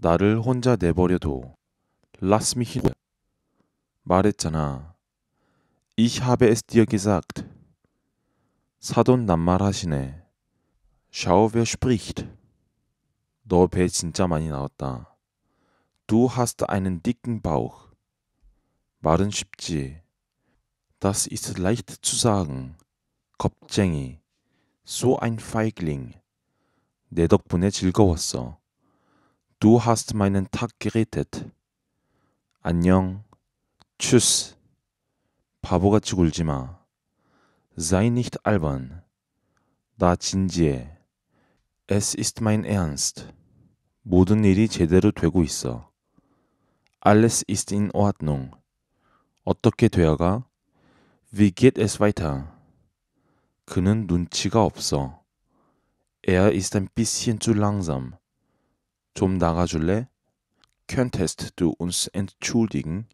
나를 혼자 내버려둬. Lass mich hin. 말했잖아. Ich habe es dir gesagt. 사돈 낱말하시네. Schau wer spricht. 너 배 진짜 많이 나왔다. Du hast einen dicken Bauch. 말은 쉽지. Das ist leicht zu sagen. 겁쟁이. So ein Feigling. 내 덕분에 즐거웠어. Du hast meinen Tag gerettet. 안녕. Tschüss. 바보같이 굴지 마. Sei nicht albern. 나 진지해. Es ist mein Ernst. 모든 일이 제대로 되고 있어. Alles ist in Ordnung. 어떻게 되어가? Wie geht es weiter? 그는 눈치가 없어. Er ist ein bisschen zu langsam. 좀 나가줄래? Könntest du uns entschuldigen?